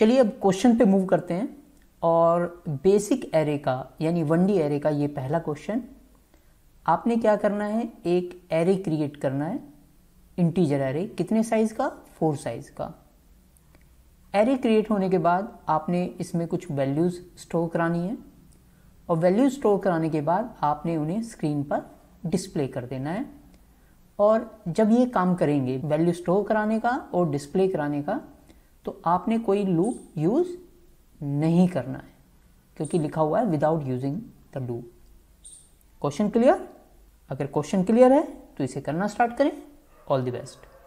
चलिए अब क्वेश्चन पे मूव करते हैं और बेसिक एरे का यानी वन डी एरे का ये पहला क्वेश्चन आपने क्या करना है एक एरे क्रिएट करना है इंटीजर एरे कितने साइज़ का फोर साइज़ का एरे क्रिएट होने के बाद आपने इसमें कुछ वैल्यूज़ स्टोर करानी है और वैल्यू स्टोर कराने के बाद आपने उन्हें स्क्रीन पर डिस्प्ले कर देना है और जब ये काम करेंगे वैल्यू स्टोर कराने का और डिस्प्ले कराने का तो आपने कोई लूप यूज़ नहीं करना है क्योंकि लिखा हुआ है without using the loop question clear अगर क्वेश्चन क्लियर है तो इसे करना स्टार्ट करें ऑल द बेस्ट